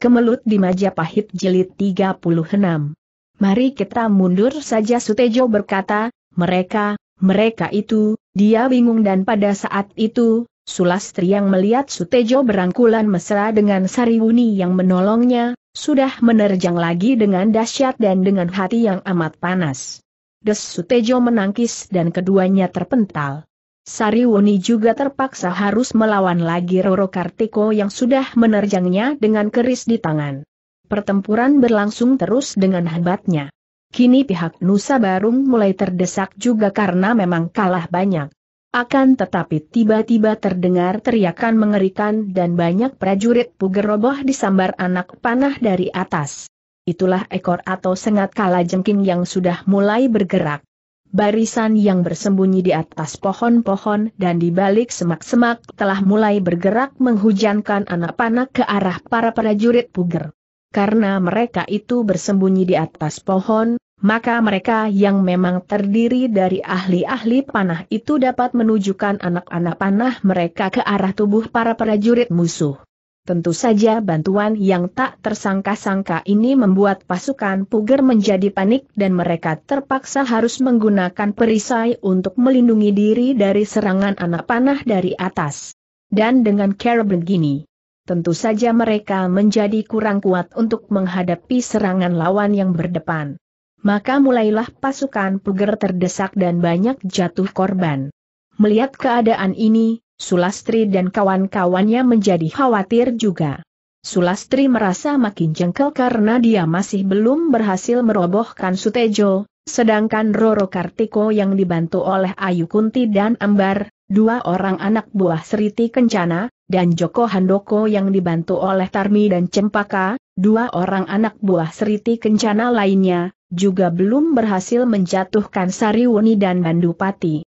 Kemelut di Majapahit Jilid 36. Mari kita mundur saja Sutejo berkata, mereka, mereka itu, dia bingung dan pada saat itu, Sulastri yang melihat Sutejo berangkulan mesra dengan Sariwuni yang menolongnya, sudah menerjang lagi dengan dahsyat dan dengan hati yang amat panas. Des Sutejo menangkis dan keduanya terpental. Sariwuni juga terpaksa harus melawan lagi Roro Kartiko yang sudah menerjangnya dengan keris di tangan. Pertempuran berlangsung terus dengan hebatnya. Kini pihak Nusa Barung mulai terdesak juga karena memang kalah banyak. Akan tetapi tiba-tiba terdengar teriakan mengerikan dan banyak prajurit pugeroboh disambar anak panah dari atas. Itulah ekor atau sengat kala jengking yang sudah mulai bergerak. Barisan yang bersembunyi di atas pohon-pohon dan di balik semak-semak telah mulai bergerak menghujankan anak panah ke arah para prajurit puger. Karena mereka itu bersembunyi di atas pohon, maka mereka yang memang terdiri dari ahli-ahli panah itu dapat menunjukkan anak-anak panah mereka ke arah tubuh para prajurit musuh. Tentu saja bantuan yang tak tersangka-sangka ini membuat pasukan Puger menjadi panik dan mereka terpaksa harus menggunakan perisai untuk melindungi diri dari serangan anak panah dari atas. Dan dengan cara begini, tentu saja mereka menjadi kurang kuat untuk menghadapi serangan lawan yang berdepan. Maka mulailah pasukan Puger terdesak dan banyak jatuh korban. Melihat keadaan ini, Sulastri dan kawan-kawannya menjadi khawatir juga. Sulastri merasa makin jengkel karena dia masih belum berhasil merobohkan Sutejo, sedangkan Roro Kartiko yang dibantu oleh Ayu Kunti dan Ambar, dua orang anak buah Seriti Kencana, dan Joko Handoko yang dibantu oleh Tarmi dan Cempaka, dua orang anak buah Seriti Kencana lainnya, juga belum berhasil menjatuhkan Sariwuni dan Bandupati.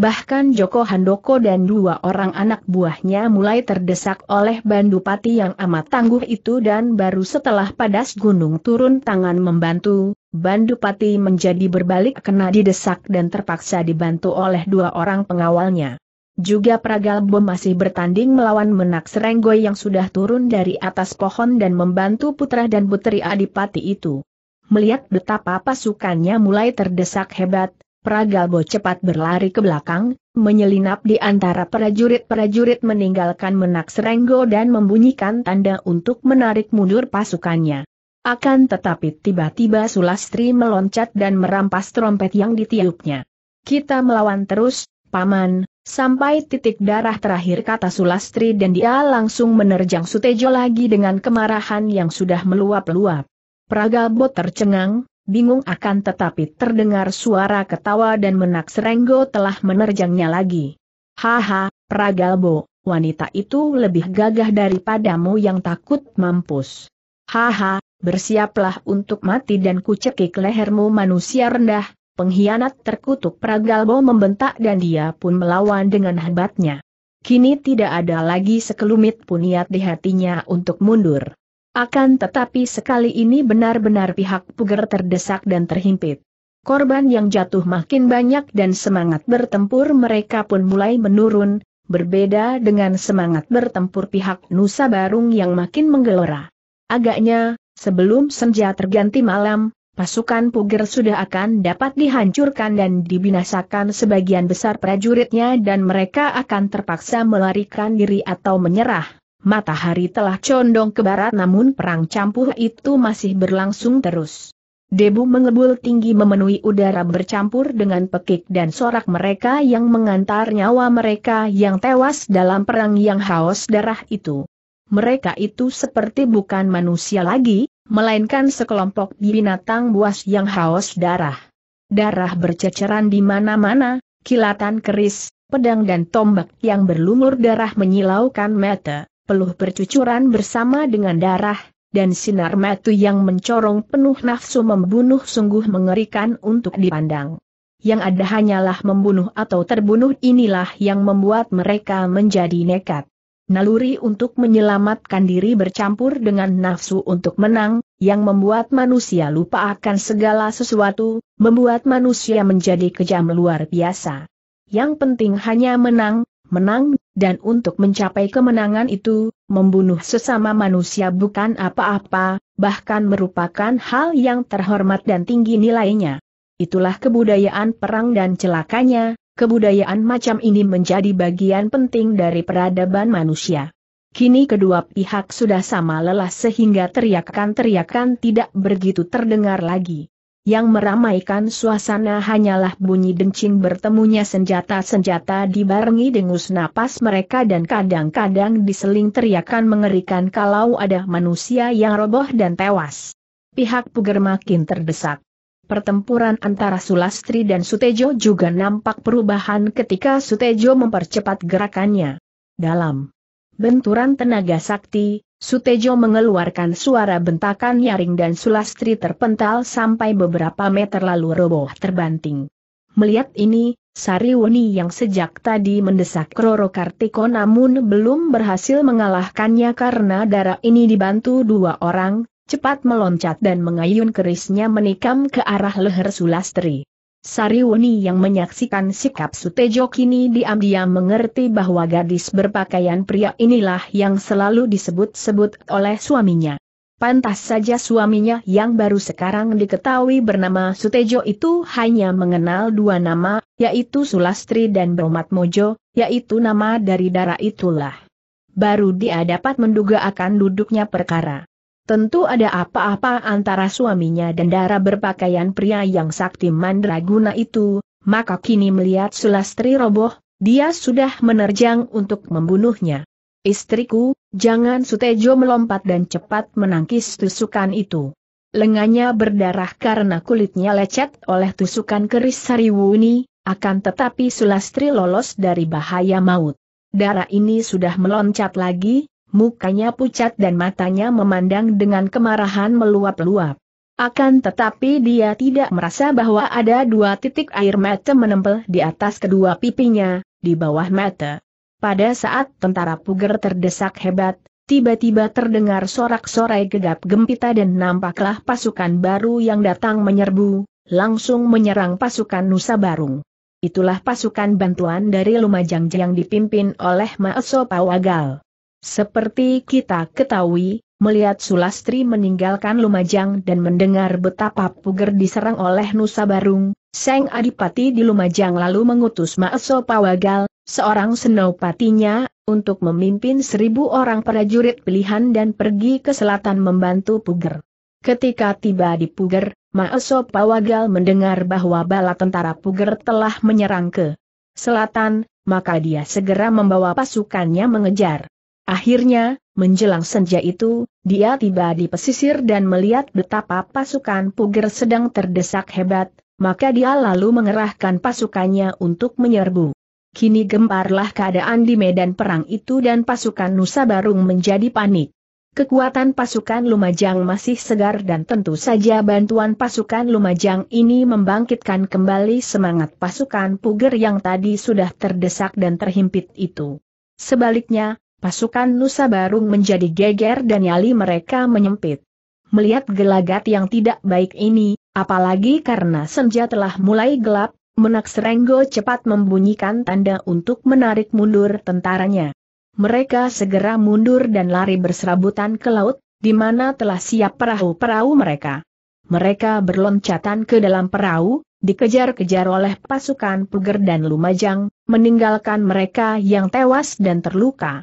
Bahkan Joko Handoko dan dua orang anak buahnya mulai terdesak oleh Bandupati yang amat tangguh itu dan baru setelah padas gunung turun tangan membantu, Bandupati menjadi berbalik kena didesak dan terpaksa dibantu oleh dua orang pengawalnya. Juga Pragalbo masih bertanding melawan Menak Serenggoy yang sudah turun dari atas pohon dan membantu putra dan putri Adipati itu. Melihat betapa pasukannya mulai terdesak hebat, Pragabo cepat berlari ke belakang, menyelinap di antara prajurit-prajurit meninggalkan menak serenggo dan membunyikan tanda untuk menarik mundur pasukannya. Akan tetapi tiba-tiba Sulastri meloncat dan merampas trompet yang ditiupnya. Kita melawan terus, Paman, sampai titik darah terakhir kata Sulastri dan dia langsung menerjang Sutejo lagi dengan kemarahan yang sudah meluap-luap. Pragabo tercengang, bingung akan tetapi terdengar suara ketawa dan menak serenggo telah menerjangnya lagi. Haha, Pragalbo, wanita itu lebih gagah daripadamu yang takut mampus. Haha, bersiaplah untuk mati dan kucekik lehermu manusia rendah, pengkhianat terkutuk Pragalbo membentak dan dia pun melawan dengan hebatnya. Kini tidak ada lagi sekelumit pun niat di hatinya untuk mundur. Akan tetapi sekali ini benar-benar pihak Puger terdesak dan terhimpit. Korban yang jatuh makin banyak dan semangat bertempur mereka pun mulai menurun, berbeda dengan semangat bertempur pihak Nusa Barung yang makin menggelora. Agaknya, sebelum senja terganti malam, pasukan Puger sudah akan dapat dihancurkan dan dibinasakan sebagian besar prajuritnya dan mereka akan terpaksa melarikan diri atau menyerah matahari telah condong ke barat namun perang campur itu masih berlangsung terus. Debu mengebul tinggi memenuhi udara bercampur dengan pekik dan sorak mereka yang mengantar nyawa mereka yang tewas dalam perang yang haus darah itu. Mereka itu seperti bukan manusia lagi, melainkan sekelompok binatang buas yang haus darah. Darah berceceran di mana-mana, kilatan keris, pedang dan tombak yang berlumur darah menyilaukan mata peluh bercucuran bersama dengan darah, dan sinar mata yang mencorong penuh nafsu membunuh sungguh mengerikan untuk dipandang. Yang ada hanyalah membunuh atau terbunuh inilah yang membuat mereka menjadi nekat. Naluri untuk menyelamatkan diri bercampur dengan nafsu untuk menang, yang membuat manusia lupa akan segala sesuatu, membuat manusia menjadi kejam luar biasa. Yang penting hanya menang, menang dan untuk mencapai kemenangan itu, membunuh sesama manusia bukan apa-apa, bahkan merupakan hal yang terhormat dan tinggi nilainya. Itulah kebudayaan perang dan celakanya, kebudayaan macam ini menjadi bagian penting dari peradaban manusia. Kini kedua pihak sudah sama lelah sehingga teriakan-teriakan tidak begitu terdengar lagi. Yang meramaikan suasana hanyalah bunyi dencing bertemunya senjata-senjata dibarengi dengus napas mereka dan kadang-kadang diseling teriakan mengerikan kalau ada manusia yang roboh dan tewas. Pihak Puger makin terdesak. Pertempuran antara Sulastri dan Sutejo juga nampak perubahan ketika Sutejo mempercepat gerakannya. Dalam benturan tenaga sakti, Sutejo mengeluarkan suara bentakan nyaring dan Sulastri terpental sampai beberapa meter lalu roboh terbanting. Melihat ini, Sariwuni yang sejak tadi mendesak Roro Kartiko namun belum berhasil mengalahkannya karena darah ini dibantu dua orang, cepat meloncat dan mengayun kerisnya menikam ke arah leher Sulastri. Sariwuni yang menyaksikan sikap Sutejo kini diam-diam mengerti bahwa gadis berpakaian pria inilah yang selalu disebut-sebut oleh suaminya. Pantas saja suaminya yang baru sekarang diketahui bernama Sutejo itu hanya mengenal dua nama, yaitu Sulastri dan Bromat Mojo, yaitu nama dari darah itulah. Baru dia dapat menduga akan duduknya perkara. Tentu ada apa-apa antara suaminya dan darah berpakaian pria yang sakti mandraguna itu, maka kini melihat Sulastri roboh, dia sudah menerjang untuk membunuhnya. Istriku, jangan Sutejo melompat dan cepat menangkis tusukan itu. Lengannya berdarah karena kulitnya lecet oleh tusukan keris Sariwuni, akan tetapi Sulastri lolos dari bahaya maut. Darah ini sudah meloncat lagi, mukanya pucat dan matanya memandang dengan kemarahan meluap-luap. Akan tetapi dia tidak merasa bahwa ada dua titik air mata menempel di atas kedua pipinya, di bawah mata. Pada saat tentara puger terdesak hebat, tiba-tiba terdengar sorak-sorai gegap gempita dan nampaklah pasukan baru yang datang menyerbu, langsung menyerang pasukan Nusa Barung. Itulah pasukan bantuan dari Lumajang yang dipimpin oleh Maeso Pawagal. Seperti kita ketahui, melihat Sulastri meninggalkan Lumajang dan mendengar betapa Puger diserang oleh Nusa Barung, Seng Adipati di Lumajang lalu mengutus Maeso Pawagal, seorang senopatinya, untuk memimpin seribu orang prajurit pilihan dan pergi ke selatan membantu Puger. Ketika tiba di Puger, Maeso Pawagal mendengar bahwa bala tentara Puger telah menyerang ke selatan, maka dia segera membawa pasukannya mengejar. Akhirnya, menjelang senja itu, dia tiba di pesisir dan melihat betapa pasukan Puger sedang terdesak hebat, maka dia lalu mengerahkan pasukannya untuk menyerbu. Kini gemparlah keadaan di medan perang itu dan pasukan Nusa Barung menjadi panik. Kekuatan pasukan Lumajang masih segar dan tentu saja bantuan pasukan Lumajang ini membangkitkan kembali semangat pasukan Puger yang tadi sudah terdesak dan terhimpit itu. Sebaliknya, Pasukan Nusa Barung menjadi geger dan nyali mereka menyempit. Melihat gelagat yang tidak baik ini, apalagi karena senja telah mulai gelap, Menak Serenggo cepat membunyikan tanda untuk menarik mundur tentaranya. Mereka segera mundur dan lari berserabutan ke laut, di mana telah siap perahu-perahu mereka. Mereka berloncatan ke dalam perahu, dikejar-kejar oleh pasukan Puger dan Lumajang, meninggalkan mereka yang tewas dan terluka.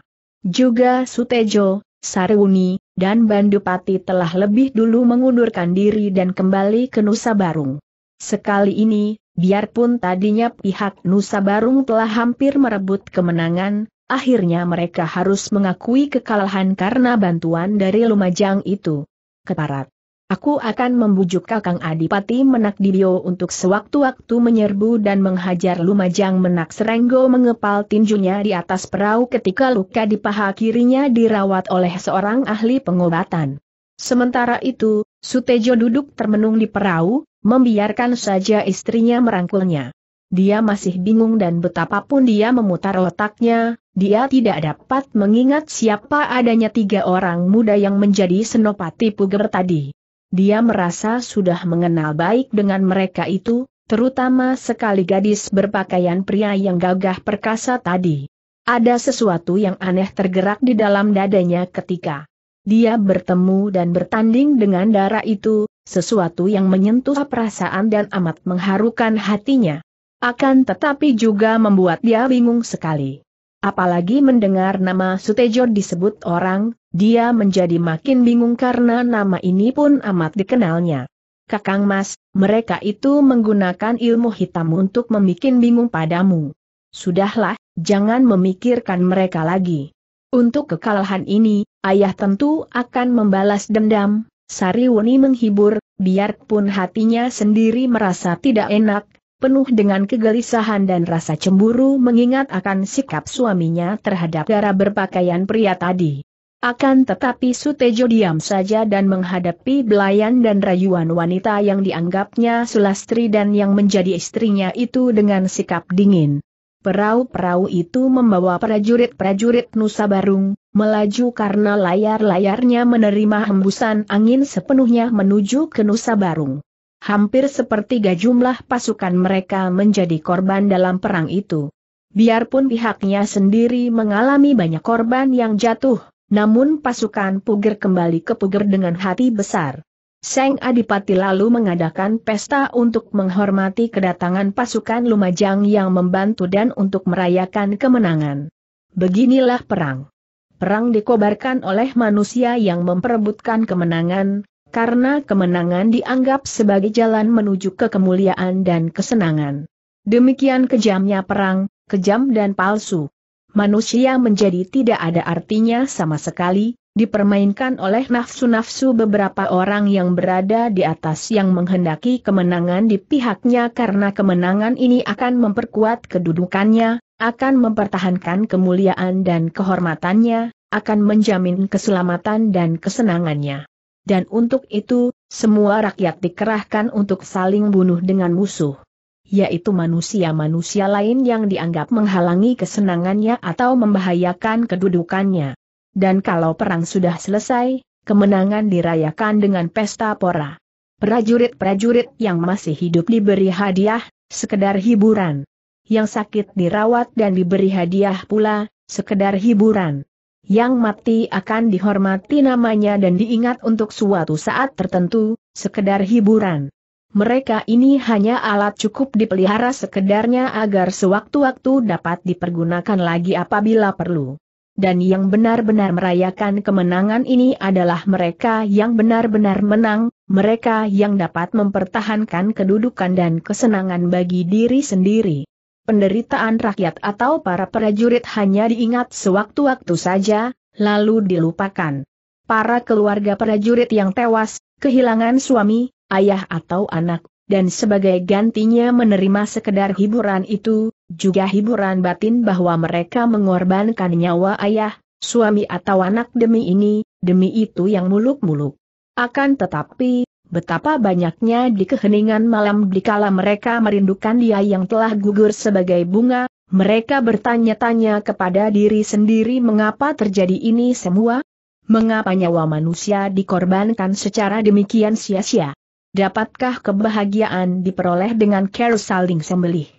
Juga Sutejo, Saruni, dan Bandupati telah lebih dulu mengundurkan diri dan kembali ke Nusa Barung. Sekali ini, biarpun tadinya pihak Nusa Barung telah hampir merebut kemenangan, akhirnya mereka harus mengakui kekalahan karena bantuan dari Lumajang itu. Keparat. Aku akan membujuk Kakang Adipati Menak Dibio untuk sewaktu-waktu menyerbu dan menghajar Lumajang Menak Serenggo mengepal tinjunya di atas perahu ketika luka di paha kirinya dirawat oleh seorang ahli pengobatan. Sementara itu, Sutejo duduk termenung di perahu, membiarkan saja istrinya merangkulnya. Dia masih bingung dan betapapun dia memutar otaknya, dia tidak dapat mengingat siapa adanya tiga orang muda yang menjadi senopati puger tadi. Dia merasa sudah mengenal baik dengan mereka itu, terutama sekali gadis berpakaian pria yang gagah perkasa tadi. Ada sesuatu yang aneh tergerak di dalam dadanya ketika dia bertemu dan bertanding dengan darah itu, sesuatu yang menyentuh perasaan dan amat mengharukan hatinya. Akan tetapi juga membuat dia bingung sekali. Apalagi mendengar nama Sutejo disebut orang, dia menjadi makin bingung karena nama ini pun amat dikenalnya. Kakang Mas, mereka itu menggunakan ilmu hitam untuk membuat bingung padamu. Sudahlah, jangan memikirkan mereka lagi. Untuk kekalahan ini, ayah tentu akan membalas dendam. Sariwuni menghibur, biarpun hatinya sendiri merasa tidak enak, penuh dengan kegelisahan dan rasa cemburu mengingat akan sikap suaminya terhadap darah berpakaian pria tadi. Akan tetapi Sutejo diam saja dan menghadapi belayan dan rayuan wanita yang dianggapnya sulastri dan yang menjadi istrinya itu dengan sikap dingin. Perahu-perahu itu membawa prajurit-prajurit Nusa Barung, melaju karena layar-layarnya menerima hembusan angin sepenuhnya menuju ke Nusa Barung hampir sepertiga jumlah pasukan mereka menjadi korban dalam perang itu. Biarpun pihaknya sendiri mengalami banyak korban yang jatuh, namun pasukan Puger kembali ke Puger dengan hati besar. Seng Adipati lalu mengadakan pesta untuk menghormati kedatangan pasukan Lumajang yang membantu dan untuk merayakan kemenangan. Beginilah perang. Perang dikobarkan oleh manusia yang memperebutkan kemenangan, karena kemenangan dianggap sebagai jalan menuju ke kemuliaan dan kesenangan. Demikian kejamnya perang, kejam dan palsu. Manusia menjadi tidak ada artinya sama sekali, dipermainkan oleh nafsu-nafsu beberapa orang yang berada di atas yang menghendaki kemenangan di pihaknya karena kemenangan ini akan memperkuat kedudukannya, akan mempertahankan kemuliaan dan kehormatannya, akan menjamin keselamatan dan kesenangannya dan untuk itu, semua rakyat dikerahkan untuk saling bunuh dengan musuh. Yaitu manusia-manusia lain yang dianggap menghalangi kesenangannya atau membahayakan kedudukannya. Dan kalau perang sudah selesai, kemenangan dirayakan dengan pesta pora. Prajurit-prajurit yang masih hidup diberi hadiah, sekedar hiburan. Yang sakit dirawat dan diberi hadiah pula, sekedar hiburan yang mati akan dihormati namanya dan diingat untuk suatu saat tertentu, sekedar hiburan. Mereka ini hanya alat cukup dipelihara sekedarnya agar sewaktu-waktu dapat dipergunakan lagi apabila perlu. Dan yang benar-benar merayakan kemenangan ini adalah mereka yang benar-benar menang, mereka yang dapat mempertahankan kedudukan dan kesenangan bagi diri sendiri penderitaan rakyat atau para prajurit hanya diingat sewaktu-waktu saja, lalu dilupakan. Para keluarga prajurit yang tewas, kehilangan suami, ayah atau anak, dan sebagai gantinya menerima sekedar hiburan itu, juga hiburan batin bahwa mereka mengorbankan nyawa ayah, suami atau anak demi ini, demi itu yang muluk-muluk. Akan tetapi, Betapa banyaknya di keheningan malam dikala mereka merindukan dia yang telah gugur sebagai bunga, mereka bertanya-tanya kepada diri sendiri mengapa terjadi ini semua? Mengapa nyawa manusia dikorbankan secara demikian sia-sia? Dapatkah kebahagiaan diperoleh dengan care saling sembelih?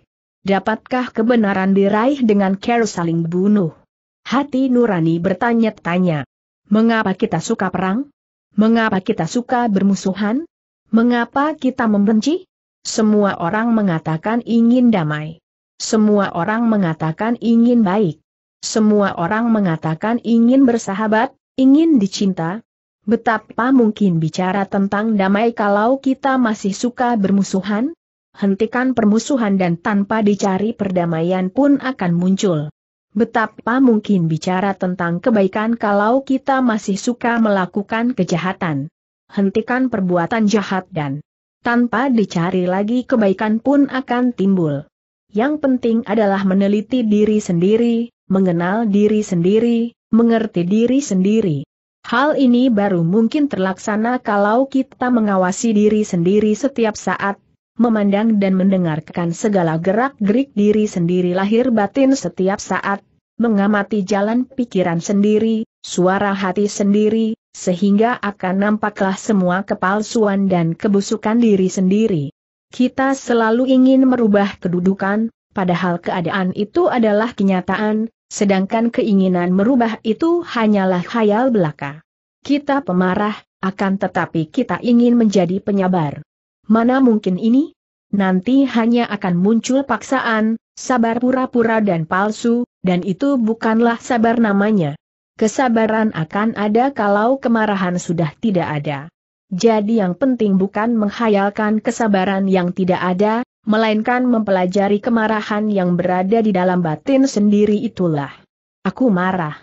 Dapatkah kebenaran diraih dengan care saling bunuh? Hati nurani bertanya-tanya. Mengapa kita suka perang? Mengapa kita suka bermusuhan? Mengapa kita membenci? Semua orang mengatakan ingin damai. Semua orang mengatakan ingin baik. Semua orang mengatakan ingin bersahabat, ingin dicinta. Betapa mungkin bicara tentang damai kalau kita masih suka bermusuhan? Hentikan permusuhan dan tanpa dicari perdamaian pun akan muncul. Betapa mungkin bicara tentang kebaikan kalau kita masih suka melakukan kejahatan. Hentikan perbuatan jahat dan tanpa dicari lagi kebaikan pun akan timbul. Yang penting adalah meneliti diri sendiri, mengenal diri sendiri, mengerti diri sendiri. Hal ini baru mungkin terlaksana kalau kita mengawasi diri sendiri setiap saat, memandang dan mendengarkan segala gerak-gerik diri sendiri lahir batin setiap saat, mengamati jalan pikiran sendiri, suara hati sendiri, sehingga akan nampaklah semua kepalsuan dan kebusukan diri sendiri. Kita selalu ingin merubah kedudukan, padahal keadaan itu adalah kenyataan, sedangkan keinginan merubah itu hanyalah khayal belaka. Kita pemarah, akan tetapi kita ingin menjadi penyabar. Mana mungkin ini? nanti hanya akan muncul paksaan, sabar pura-pura dan palsu, dan itu bukanlah sabar namanya. Kesabaran akan ada kalau kemarahan sudah tidak ada. Jadi yang penting bukan menghayalkan kesabaran yang tidak ada, melainkan mempelajari kemarahan yang berada di dalam batin sendiri itulah. Aku marah.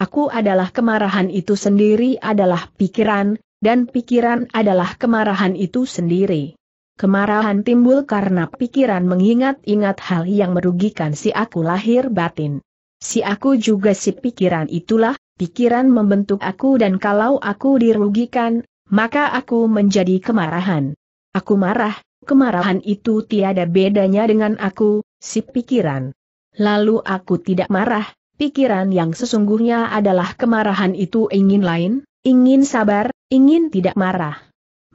Aku adalah kemarahan itu sendiri adalah pikiran, dan pikiran adalah kemarahan itu sendiri. Kemarahan timbul karena pikiran mengingat-ingat hal yang merugikan si aku lahir batin. Si aku juga si pikiran itulah, pikiran membentuk aku dan kalau aku dirugikan, maka aku menjadi kemarahan. Aku marah, kemarahan itu tiada bedanya dengan aku, si pikiran. Lalu aku tidak marah, pikiran yang sesungguhnya adalah kemarahan itu ingin lain, ingin sabar, ingin tidak marah.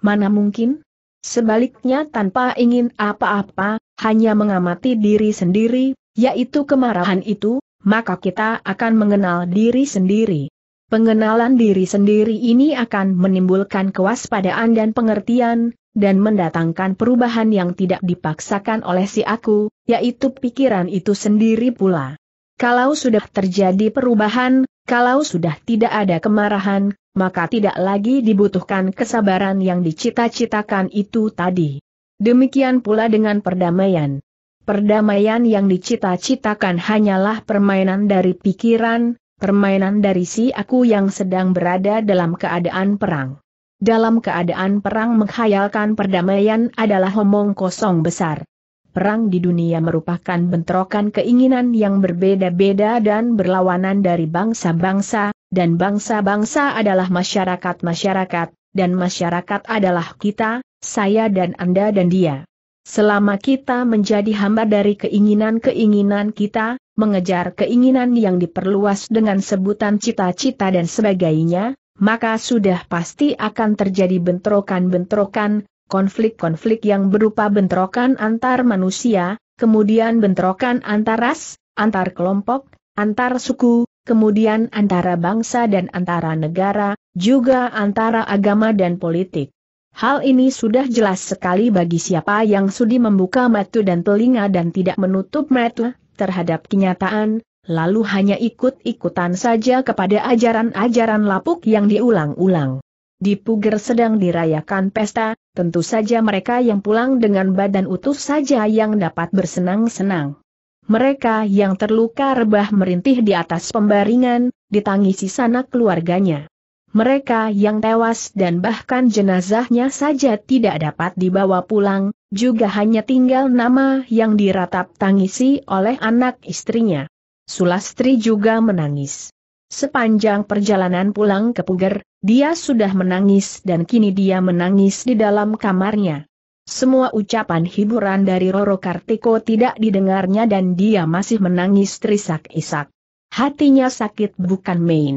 Mana mungkin, Sebaliknya tanpa ingin apa-apa, hanya mengamati diri sendiri, yaitu kemarahan itu, maka kita akan mengenal diri sendiri. Pengenalan diri sendiri ini akan menimbulkan kewaspadaan dan pengertian, dan mendatangkan perubahan yang tidak dipaksakan oleh si aku, yaitu pikiran itu sendiri pula. Kalau sudah terjadi perubahan, kalau sudah tidak ada kemarahan, maka tidak lagi dibutuhkan kesabaran yang dicita-citakan itu tadi. Demikian pula dengan perdamaian. Perdamaian yang dicita-citakan hanyalah permainan dari pikiran, permainan dari si aku yang sedang berada dalam keadaan perang. Dalam keadaan perang menghayalkan perdamaian adalah omong kosong besar. Perang di dunia merupakan bentrokan keinginan yang berbeda-beda dan berlawanan dari bangsa-bangsa, dan bangsa-bangsa adalah masyarakat-masyarakat, dan masyarakat adalah kita, saya dan Anda dan dia. Selama kita menjadi hamba dari keinginan-keinginan kita, mengejar keinginan yang diperluas dengan sebutan cita-cita dan sebagainya, maka sudah pasti akan terjadi bentrokan-bentrokan, konflik-konflik yang berupa bentrokan antar manusia, kemudian bentrokan antar ras, antar kelompok, antar suku, kemudian antara bangsa dan antara negara, juga antara agama dan politik. Hal ini sudah jelas sekali bagi siapa yang sudi membuka mata dan telinga dan tidak menutup mata terhadap kenyataan, lalu hanya ikut-ikutan saja kepada ajaran-ajaran lapuk yang diulang-ulang. Di Puger sedang dirayakan pesta, tentu saja mereka yang pulang dengan badan utuh saja yang dapat bersenang-senang. Mereka yang terluka rebah merintih di atas pembaringan, ditangisi sanak keluarganya. Mereka yang tewas dan bahkan jenazahnya saja tidak dapat dibawa pulang, juga hanya tinggal nama yang diratap tangisi oleh anak istrinya. Sulastri juga menangis. Sepanjang perjalanan pulang ke Puger, dia sudah menangis dan kini dia menangis di dalam kamarnya. Semua ucapan hiburan dari Roro Kartiko tidak didengarnya dan dia masih menangis terisak-isak. Hatinya sakit bukan main.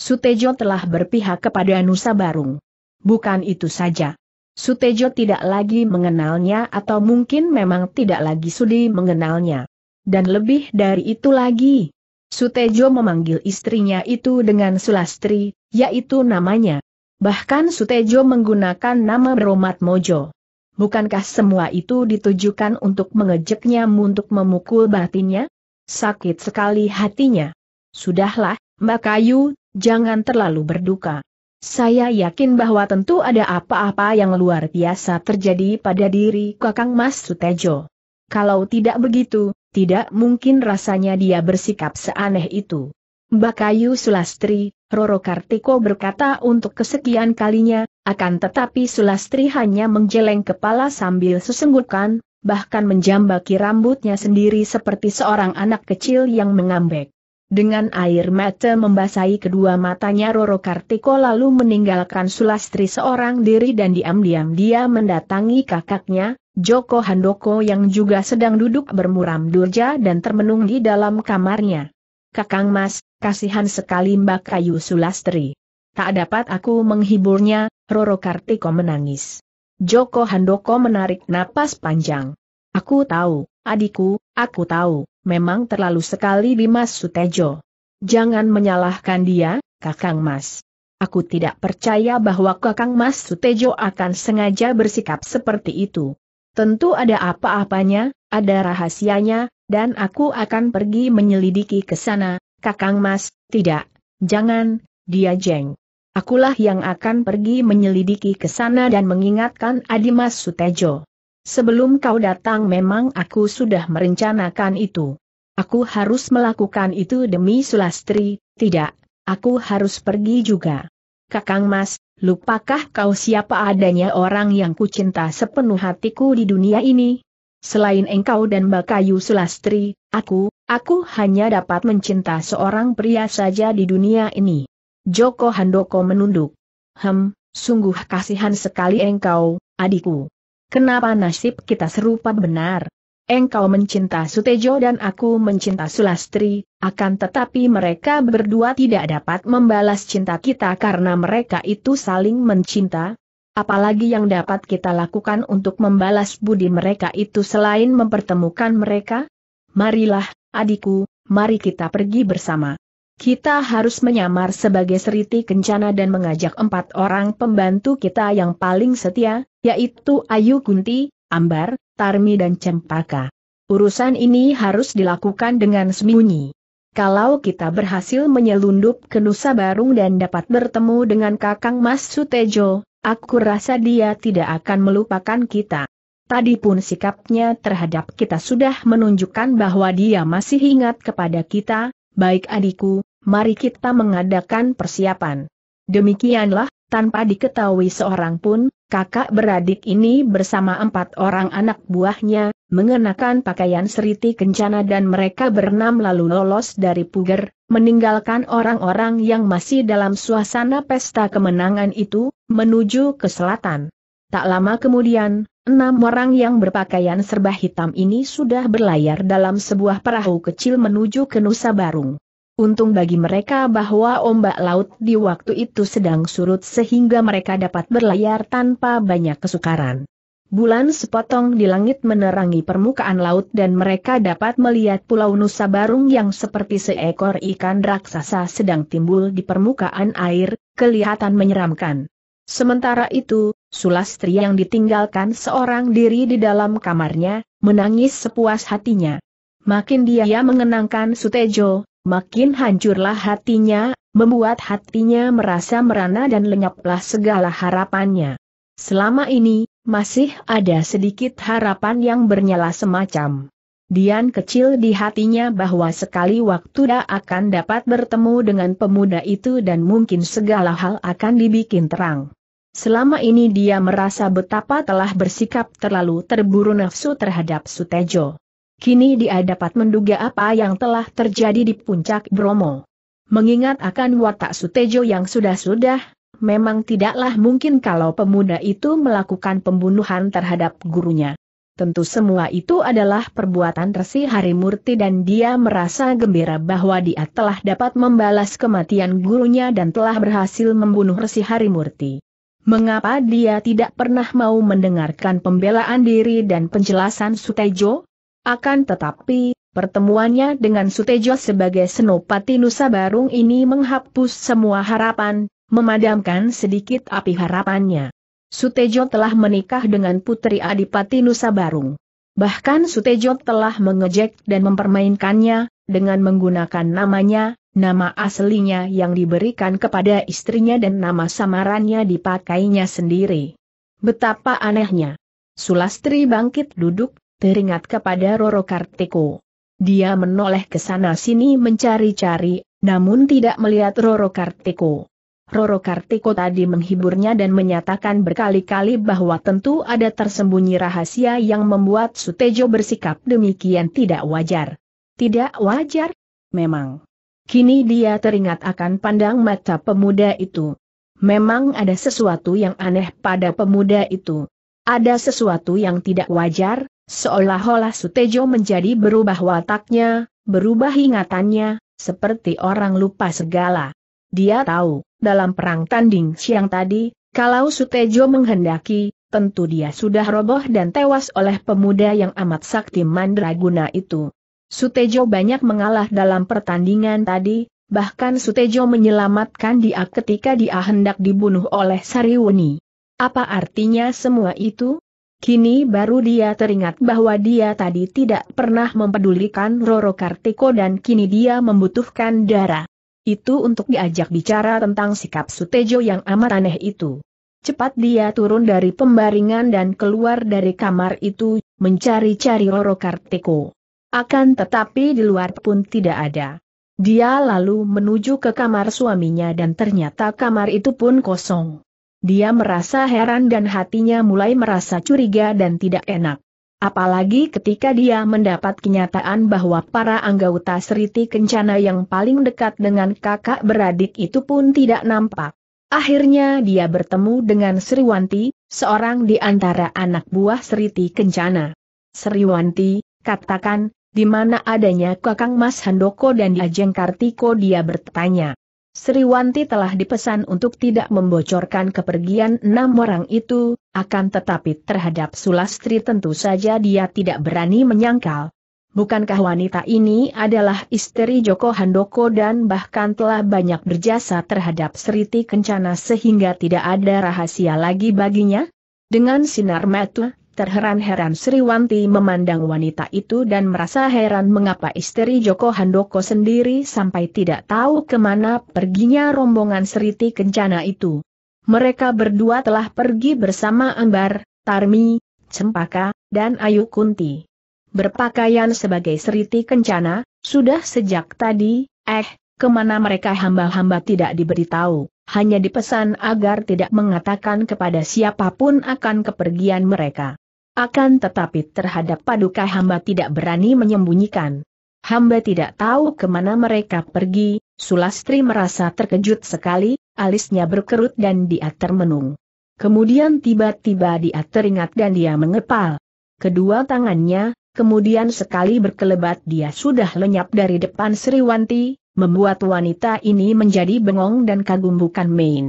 Sutejo telah berpihak kepada Nusa Barung. Bukan itu saja. Sutejo tidak lagi mengenalnya atau mungkin memang tidak lagi sudi mengenalnya. Dan lebih dari itu lagi. Sutejo memanggil istrinya itu dengan Sulastri, yaitu namanya. Bahkan Sutejo menggunakan nama Romat Mojo bukankah semua itu ditujukan untuk mengejeknya untuk memukul batinnya? Sakit sekali hatinya. Sudahlah, Mbak Kayu, jangan terlalu berduka. Saya yakin bahwa tentu ada apa-apa yang luar biasa terjadi pada diri Kakang Mas Sutejo. Kalau tidak begitu, tidak mungkin rasanya dia bersikap seaneh itu. Mbak Kayu Sulastri, Roro Kartiko berkata untuk kesekian kalinya, akan tetapi Sulastri hanya menggeleng kepala sambil sesenggukan, bahkan menjambaki rambutnya sendiri seperti seorang anak kecil yang mengambek. Dengan air mata membasahi kedua matanya Roro Kartiko lalu meninggalkan Sulastri seorang diri dan diam-diam dia mendatangi kakaknya, Joko Handoko yang juga sedang duduk bermuram durja dan termenung di dalam kamarnya. Kakang Mas, kasihan sekali Mbak Kayu Sulastri. Tak dapat aku menghiburnya, Roro Kartiko menangis. Joko Handoko menarik napas panjang. Aku tahu, adikku, aku tahu, memang terlalu sekali Dimas Sutejo. Jangan menyalahkan dia, Kakang Mas. Aku tidak percaya bahwa Kakang Mas Sutejo akan sengaja bersikap seperti itu. Tentu ada apa-apanya, ada rahasianya, dan aku akan pergi menyelidiki ke sana, Kakang Mas, tidak, jangan, dia jeng. Akulah yang akan pergi menyelidiki ke sana dan mengingatkan Adimas Sutejo. Sebelum kau datang memang aku sudah merencanakan itu. Aku harus melakukan itu demi Sulastri, tidak, aku harus pergi juga. Kakang Mas, lupakah kau siapa adanya orang yang kucinta sepenuh hatiku di dunia ini? Selain engkau dan Bakayu Sulastri, aku, aku hanya dapat mencinta seorang pria saja di dunia ini. Joko Handoko menunduk. Hem, sungguh kasihan sekali engkau, adikku. Kenapa nasib kita serupa benar? Engkau mencinta Sutejo dan aku mencinta Sulastri, akan tetapi mereka berdua tidak dapat membalas cinta kita karena mereka itu saling mencinta. Apalagi yang dapat kita lakukan untuk membalas budi mereka itu selain mempertemukan mereka? Marilah, adikku, mari kita pergi bersama. Kita harus menyamar sebagai Seriti Kencana dan mengajak empat orang pembantu kita yang paling setia, yaitu Ayu Kunti, Ambar, Tarmi dan Cempaka. Urusan ini harus dilakukan dengan sembunyi. Kalau kita berhasil menyelundup ke Nusa Barung dan dapat bertemu dengan Kakang Mas Sutejo, aku rasa dia tidak akan melupakan kita. Tadi pun sikapnya terhadap kita sudah menunjukkan bahwa dia masih ingat kepada kita, baik adikku, mari kita mengadakan persiapan. Demikianlah, tanpa diketahui seorang pun, kakak beradik ini bersama empat orang anak buahnya, mengenakan pakaian seriti kencana dan mereka berenam lalu lolos dari puger, meninggalkan orang-orang yang masih dalam suasana pesta kemenangan itu, menuju ke selatan. Tak lama kemudian, enam orang yang berpakaian serba hitam ini sudah berlayar dalam sebuah perahu kecil menuju ke Nusa Barung. Untung bagi mereka bahwa ombak laut di waktu itu sedang surut sehingga mereka dapat berlayar tanpa banyak kesukaran. Bulan sepotong di langit menerangi permukaan laut dan mereka dapat melihat Pulau Nusa Barung yang seperti seekor ikan raksasa sedang timbul di permukaan air, kelihatan menyeramkan. Sementara itu, Sulastri yang ditinggalkan seorang diri di dalam kamarnya, menangis sepuas hatinya. Makin dia mengenangkan Sutejo, makin hancurlah hatinya, membuat hatinya merasa merana dan lenyaplah segala harapannya. Selama ini, masih ada sedikit harapan yang bernyala semacam. Dian kecil di hatinya bahwa sekali waktu dia akan dapat bertemu dengan pemuda itu dan mungkin segala hal akan dibikin terang. Selama ini dia merasa betapa telah bersikap terlalu terburu nafsu terhadap Sutejo. Kini dia dapat menduga apa yang telah terjadi di puncak Bromo. Mengingat akan watak Sutejo yang sudah-sudah, memang tidaklah mungkin kalau pemuda itu melakukan pembunuhan terhadap gurunya. Tentu semua itu adalah perbuatan Resi Hari Murti dan dia merasa gembira bahwa dia telah dapat membalas kematian gurunya dan telah berhasil membunuh Resi Hari Murti. Mengapa dia tidak pernah mau mendengarkan pembelaan diri dan penjelasan Sutejo? Akan tetapi, pertemuannya dengan Sutejo sebagai Senopati Nusa Barung ini menghapus semua harapan, memadamkan sedikit api harapannya. Sutejo telah menikah dengan Putri Adipati Nusa Barung. Bahkan Sutejo telah mengejek dan mempermainkannya, dengan menggunakan namanya, nama aslinya yang diberikan kepada istrinya dan nama samarannya dipakainya sendiri. Betapa anehnya. Sulastri bangkit duduk teringat kepada Roro Kartiko. Dia menoleh ke sana sini mencari-cari, namun tidak melihat Roro Kartiko. Roro Kartiko tadi menghiburnya dan menyatakan berkali-kali bahwa tentu ada tersembunyi rahasia yang membuat Sutejo bersikap demikian tidak wajar. Tidak wajar? Memang. Kini dia teringat akan pandang mata pemuda itu. Memang ada sesuatu yang aneh pada pemuda itu. Ada sesuatu yang tidak wajar, Seolah-olah Sutejo menjadi berubah wataknya, berubah ingatannya, seperti orang lupa segala. Dia tahu, dalam perang tanding siang tadi, kalau Sutejo menghendaki, tentu dia sudah roboh dan tewas oleh pemuda yang amat sakti mandraguna itu. Sutejo banyak mengalah dalam pertandingan tadi, bahkan Sutejo menyelamatkan dia ketika dia hendak dibunuh oleh Sariwuni. Apa artinya semua itu? Kini baru dia teringat bahwa dia tadi tidak pernah mempedulikan Roro Kartiko dan kini dia membutuhkan darah. Itu untuk diajak bicara tentang sikap Sutejo yang amat aneh itu. Cepat dia turun dari pembaringan dan keluar dari kamar itu, mencari-cari Roro Kartiko. Akan tetapi di luar pun tidak ada. Dia lalu menuju ke kamar suaminya dan ternyata kamar itu pun kosong. Dia merasa heran dan hatinya mulai merasa curiga dan tidak enak. Apalagi ketika dia mendapat kenyataan bahwa para anggota Seriti Kencana yang paling dekat dengan kakak beradik itu pun tidak nampak. Akhirnya dia bertemu dengan Sriwanti, seorang di antara anak buah Seriti Kencana. Sriwanti, katakan, di mana adanya Kakang Mas Handoko dan Ajeng Kartiko dia bertanya. Sriwanti telah dipesan untuk tidak membocorkan kepergian enam orang itu, akan tetapi terhadap Sulastri tentu saja dia tidak berani menyangkal. Bukankah wanita ini adalah istri Joko Handoko dan bahkan telah banyak berjasa terhadap Sriti Kencana sehingga tidak ada rahasia lagi baginya? Dengan sinar mata, Terheran-heran Sriwanti memandang wanita itu dan merasa heran mengapa istri Joko Handoko sendiri sampai tidak tahu kemana perginya rombongan Seriti Kencana itu. Mereka berdua telah pergi bersama Ambar, Tarmi, Cempaka, dan Ayu Kunti. Berpakaian sebagai Seriti Kencana, sudah sejak tadi, eh, kemana mereka hamba-hamba tidak diberitahu, hanya dipesan agar tidak mengatakan kepada siapapun akan kepergian mereka. Akan tetapi terhadap paduka hamba tidak berani menyembunyikan. Hamba tidak tahu kemana mereka pergi, Sulastri merasa terkejut sekali, alisnya berkerut dan dia termenung. Kemudian tiba-tiba dia teringat dan dia mengepal. Kedua tangannya, kemudian sekali berkelebat dia sudah lenyap dari depan Sriwanti, membuat wanita ini menjadi bengong dan kagum bukan main.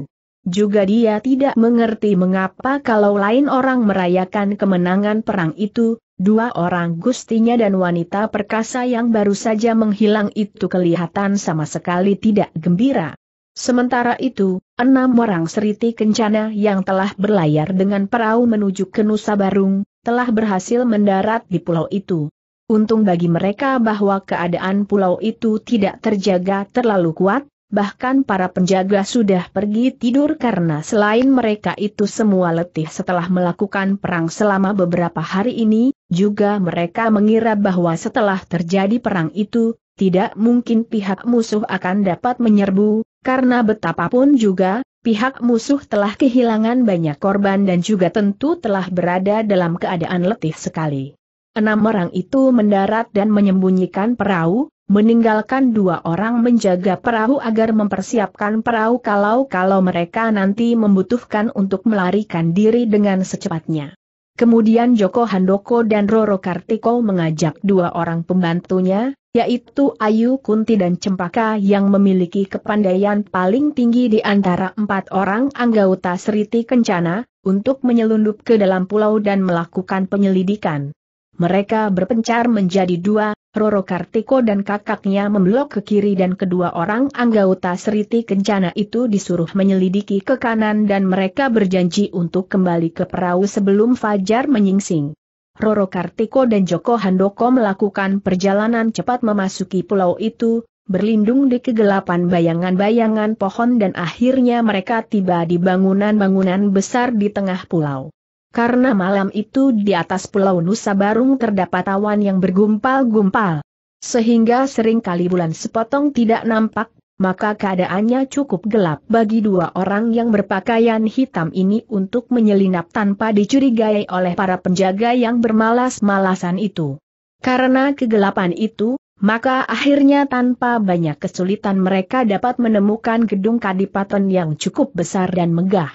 Juga dia tidak mengerti mengapa kalau lain orang merayakan kemenangan perang itu, dua orang gustinya dan wanita perkasa yang baru saja menghilang itu kelihatan sama sekali tidak gembira. Sementara itu, enam orang seriti kencana yang telah berlayar dengan perahu menuju ke Nusa Barung, telah berhasil mendarat di pulau itu. Untung bagi mereka bahwa keadaan pulau itu tidak terjaga terlalu kuat, bahkan para penjaga sudah pergi tidur karena selain mereka itu semua letih setelah melakukan perang selama beberapa hari ini, juga mereka mengira bahwa setelah terjadi perang itu, tidak mungkin pihak musuh akan dapat menyerbu, karena betapapun juga, pihak musuh telah kehilangan banyak korban dan juga tentu telah berada dalam keadaan letih sekali. Enam orang itu mendarat dan menyembunyikan perahu, meninggalkan dua orang menjaga perahu agar mempersiapkan perahu kalau-kalau mereka nanti membutuhkan untuk melarikan diri dengan secepatnya. Kemudian Joko Handoko dan Roro Kartiko mengajak dua orang pembantunya, yaitu Ayu Kunti dan Cempaka yang memiliki kepandaian paling tinggi di antara empat orang anggota Seriti Kencana, untuk menyelundup ke dalam pulau dan melakukan penyelidikan. Mereka berpencar menjadi dua, Roro Kartiko dan kakaknya memblok ke kiri dan kedua orang anggota Seriti Kencana itu disuruh menyelidiki ke kanan dan mereka berjanji untuk kembali ke perahu sebelum Fajar menyingsing. Roro Kartiko dan Joko Handoko melakukan perjalanan cepat memasuki pulau itu, berlindung di kegelapan bayangan-bayangan pohon dan akhirnya mereka tiba di bangunan-bangunan besar di tengah pulau. Karena malam itu di atas pulau Nusa Barung terdapat awan yang bergumpal-gumpal. Sehingga sering kali bulan sepotong tidak nampak, maka keadaannya cukup gelap bagi dua orang yang berpakaian hitam ini untuk menyelinap tanpa dicurigai oleh para penjaga yang bermalas-malasan itu. Karena kegelapan itu, maka akhirnya tanpa banyak kesulitan mereka dapat menemukan gedung kadipaten yang cukup besar dan megah.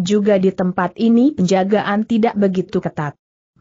Juga di tempat ini penjagaan tidak begitu ketat.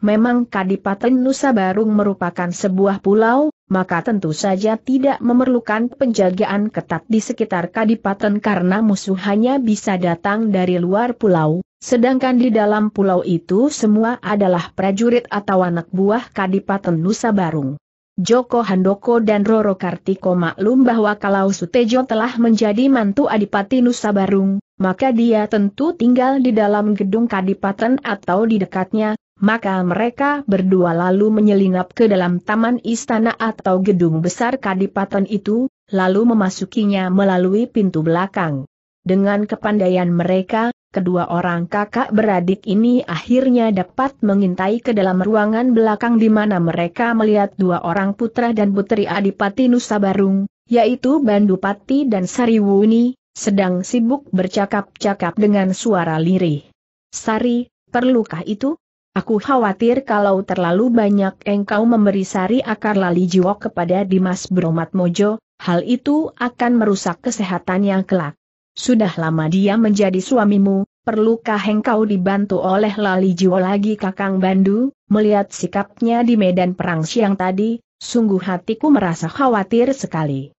Memang Kadipaten Nusa Barung merupakan sebuah pulau, maka tentu saja tidak memerlukan penjagaan ketat di sekitar Kadipaten karena musuh hanya bisa datang dari luar pulau, sedangkan di dalam pulau itu semua adalah prajurit atau anak buah Kadipaten Nusa Barung. Joko Handoko dan Roro Kartiko maklum bahwa kalau Sutejo telah menjadi mantu Adipati Nusa Barung, maka dia tentu tinggal di dalam gedung kadipaten atau di dekatnya, maka mereka berdua lalu menyelinap ke dalam taman istana atau gedung besar kadipaten itu, lalu memasukinya melalui pintu belakang. Dengan kepandaian mereka, kedua orang kakak beradik ini akhirnya dapat mengintai ke dalam ruangan belakang di mana mereka melihat dua orang putra dan putri Adipati Nusa Barung, yaitu Bandupati dan Sariwuni, sedang sibuk bercakap-cakap dengan suara lirih. Sari, perlukah itu? Aku khawatir kalau terlalu banyak engkau memberi sari akar lali jiwa kepada Dimas Bromat Mojo, hal itu akan merusak kesehatannya kelak. Sudah lama dia menjadi suamimu, perlukah engkau dibantu oleh lali jiwa lagi Kakang Bandu? Melihat sikapnya di medan perang siang tadi, sungguh hatiku merasa khawatir sekali.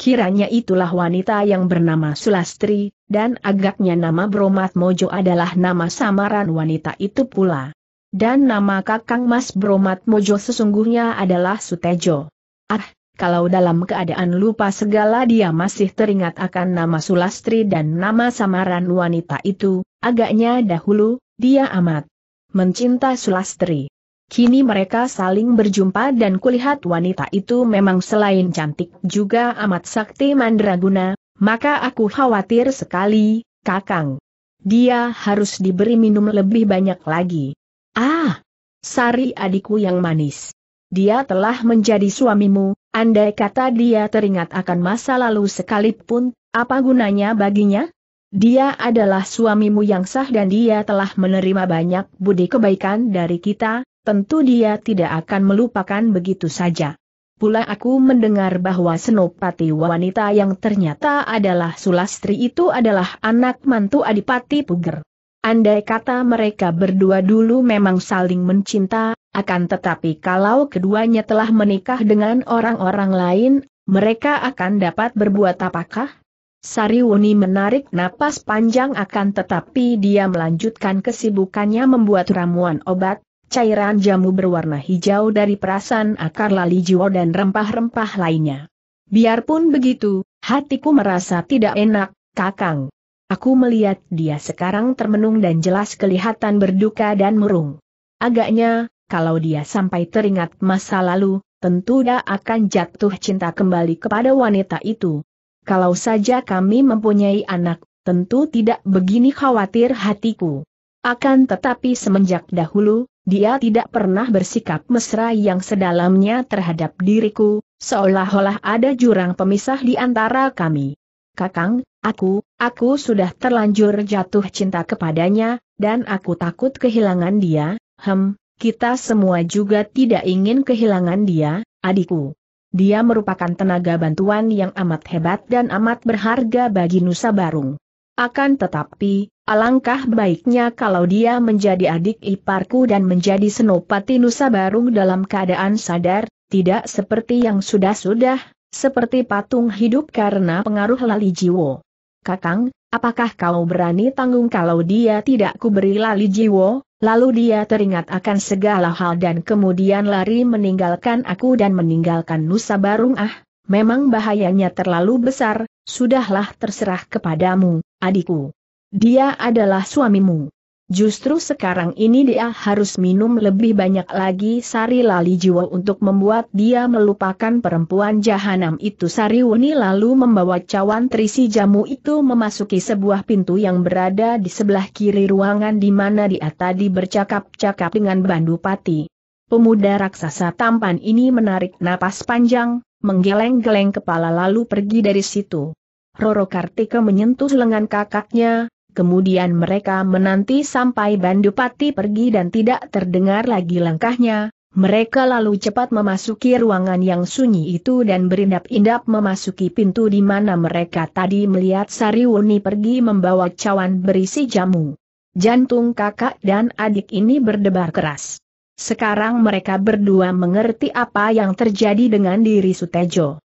Kiranya itulah wanita yang bernama Sulastri, dan agaknya nama Bromat Mojo adalah nama samaran wanita itu pula. Dan nama kakang Mas Bromat Mojo sesungguhnya adalah Sutejo. Ah, kalau dalam keadaan lupa segala dia masih teringat akan nama Sulastri dan nama samaran wanita itu, agaknya dahulu, dia amat mencinta Sulastri. Kini mereka saling berjumpa dan kulihat wanita itu memang selain cantik juga amat sakti mandraguna, maka aku khawatir sekali, kakang. Dia harus diberi minum lebih banyak lagi. Ah! Sari adikku yang manis. Dia telah menjadi suamimu, andai kata dia teringat akan masa lalu sekalipun, apa gunanya baginya? Dia adalah suamimu yang sah dan dia telah menerima banyak budi kebaikan dari kita, tentu dia tidak akan melupakan begitu saja. Pula aku mendengar bahwa senopati wanita yang ternyata adalah Sulastri itu adalah anak mantu Adipati Puger. Andai kata mereka berdua dulu memang saling mencinta, akan tetapi kalau keduanya telah menikah dengan orang-orang lain, mereka akan dapat berbuat apakah? Sariwuni menarik napas panjang akan tetapi dia melanjutkan kesibukannya membuat ramuan obat, cairan jamu berwarna hijau dari perasan akar lali jiwa dan rempah-rempah lainnya. Biarpun begitu, hatiku merasa tidak enak, kakang. Aku melihat dia sekarang termenung dan jelas kelihatan berduka dan murung. Agaknya, kalau dia sampai teringat masa lalu, tentu dia akan jatuh cinta kembali kepada wanita itu. Kalau saja kami mempunyai anak, tentu tidak begini khawatir hatiku. Akan tetapi semenjak dahulu, dia tidak pernah bersikap mesra yang sedalamnya terhadap diriku, seolah-olah ada jurang pemisah di antara kami. Kakang, aku, aku sudah terlanjur jatuh cinta kepadanya, dan aku takut kehilangan dia, hem, kita semua juga tidak ingin kehilangan dia, adikku. Dia merupakan tenaga bantuan yang amat hebat dan amat berharga bagi Nusa Barung. Akan tetapi, Alangkah baiknya kalau dia menjadi adik iparku dan menjadi senopati Nusa Barung dalam keadaan sadar, tidak seperti yang sudah-sudah, seperti patung hidup karena pengaruh lali jiwo. Kakang, apakah kau berani tanggung kalau dia tidak kuberi lali jiwo? Lalu dia teringat akan segala hal dan kemudian lari meninggalkan aku dan meninggalkan Nusa Barung ah, memang bahayanya terlalu besar, sudahlah terserah kepadamu, adikku. Dia adalah suamimu. Justru sekarang ini dia harus minum lebih banyak lagi sari lali jiwa untuk membuat dia melupakan perempuan jahanam itu. Sari Wuni lalu membawa cawan terisi jamu itu memasuki sebuah pintu yang berada di sebelah kiri ruangan di mana dia tadi bercakap-cakap dengan Bandu Pati. Pemuda raksasa tampan ini menarik napas panjang, menggeleng-geleng kepala lalu pergi dari situ. Roro Kartika menyentuh lengan kakaknya, kemudian mereka menanti sampai Bandupati pergi dan tidak terdengar lagi langkahnya, mereka lalu cepat memasuki ruangan yang sunyi itu dan berindap-indap memasuki pintu di mana mereka tadi melihat Sariwuni pergi membawa cawan berisi jamu. Jantung kakak dan adik ini berdebar keras. Sekarang mereka berdua mengerti apa yang terjadi dengan diri Sutejo.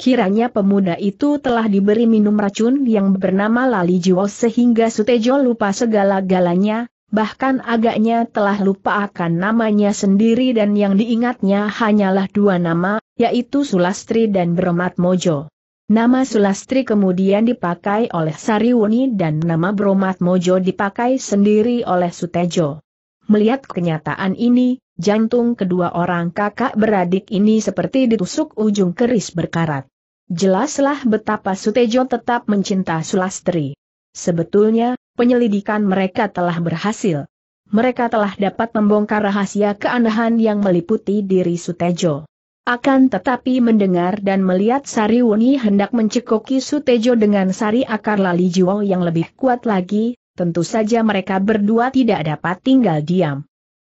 Kiranya pemuda itu telah diberi minum racun yang bernama Lali Jiwo sehingga Sutejo lupa segala-galanya, bahkan agaknya telah lupa akan namanya sendiri dan yang diingatnya hanyalah dua nama, yaitu Sulastri dan Bromat Mojo. Nama Sulastri kemudian dipakai oleh Sariwuni dan nama Bromat Mojo dipakai sendiri oleh Sutejo. Melihat kenyataan ini, Jantung kedua orang kakak beradik ini seperti ditusuk ujung keris berkarat. Jelaslah betapa Sutejo tetap mencinta Sulastri. Sebetulnya, penyelidikan mereka telah berhasil. Mereka telah dapat membongkar rahasia keanehan yang meliputi diri Sutejo. Akan tetapi mendengar dan melihat Sariwuni hendak mencekoki Sutejo dengan sari akar lali Jiwo yang lebih kuat lagi, tentu saja mereka berdua tidak dapat tinggal diam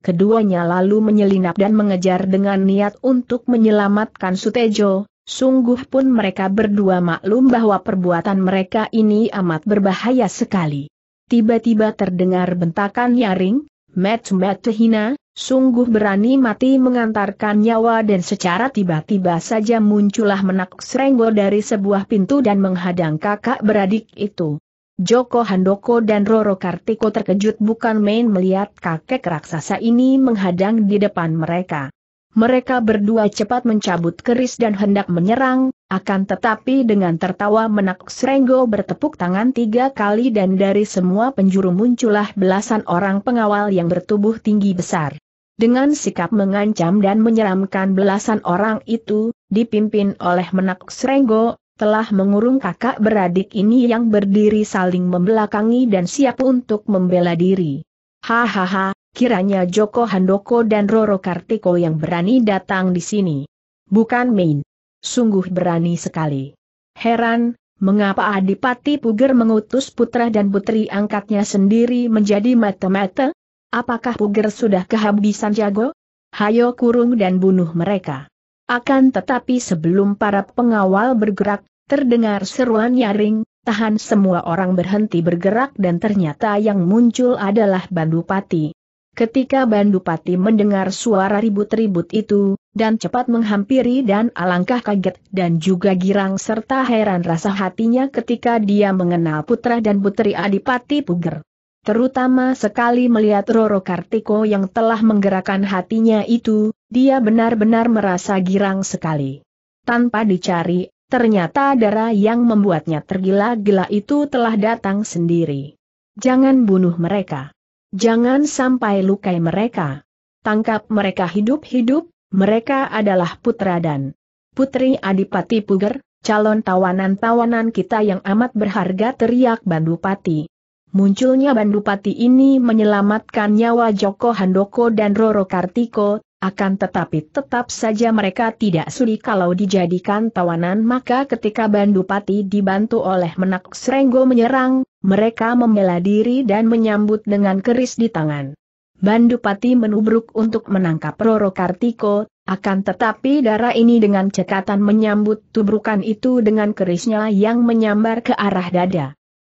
keduanya lalu menyelinap dan mengejar dengan niat untuk menyelamatkan Sutejo, sungguh pun mereka berdua maklum bahwa perbuatan mereka ini amat berbahaya sekali. Tiba-tiba terdengar bentakan nyaring, met-met hina, sungguh berani mati mengantarkan nyawa dan secara tiba-tiba saja muncullah menak serenggo dari sebuah pintu dan menghadang kakak beradik itu. Joko Handoko dan Roro Kartiko terkejut bukan main melihat kakek raksasa ini menghadang di depan mereka. Mereka berdua cepat mencabut keris dan hendak menyerang, akan tetapi dengan tertawa menak Srenggo bertepuk tangan tiga kali dan dari semua penjuru muncullah belasan orang pengawal yang bertubuh tinggi besar. Dengan sikap mengancam dan menyeramkan belasan orang itu, dipimpin oleh menak Srenggo, telah mengurung kakak beradik ini yang berdiri saling membelakangi dan siap untuk membela diri. Hahaha, kiranya Joko Handoko dan Roro Kartiko yang berani datang di sini. Bukan main. Sungguh berani sekali. Heran, mengapa Adipati Puger mengutus putra dan putri angkatnya sendiri menjadi mata-mata? Apakah Puger sudah kehabisan jago? Hayo kurung dan bunuh mereka. Akan tetapi sebelum para pengawal bergerak, terdengar seruan nyaring, tahan semua orang berhenti bergerak dan ternyata yang muncul adalah Bandupati. Ketika Bandupati mendengar suara ribut-ribut itu, dan cepat menghampiri dan alangkah kaget dan juga girang serta heran rasa hatinya ketika dia mengenal putra dan putri Adipati Puger. Terutama sekali melihat Roro Kartiko yang telah menggerakkan hatinya itu, dia benar-benar merasa girang sekali. Tanpa dicari, ternyata darah yang membuatnya tergila-gila itu telah datang sendiri. Jangan bunuh mereka. Jangan sampai lukai mereka. Tangkap mereka hidup-hidup, mereka adalah putra dan putri Adipati Puger, calon tawanan-tawanan kita yang amat berharga teriak Bandupati. Munculnya Bandupati ini menyelamatkan nyawa Joko Handoko dan Roro Kartiko, akan tetapi tetap saja mereka tidak sudi kalau dijadikan tawanan maka ketika Bandupati dibantu oleh menak Srenggo menyerang, mereka membela diri dan menyambut dengan keris di tangan. Bandupati menubruk untuk menangkap Roro Kartiko, akan tetapi darah ini dengan cekatan menyambut tubrukan itu dengan kerisnya yang menyambar ke arah dada.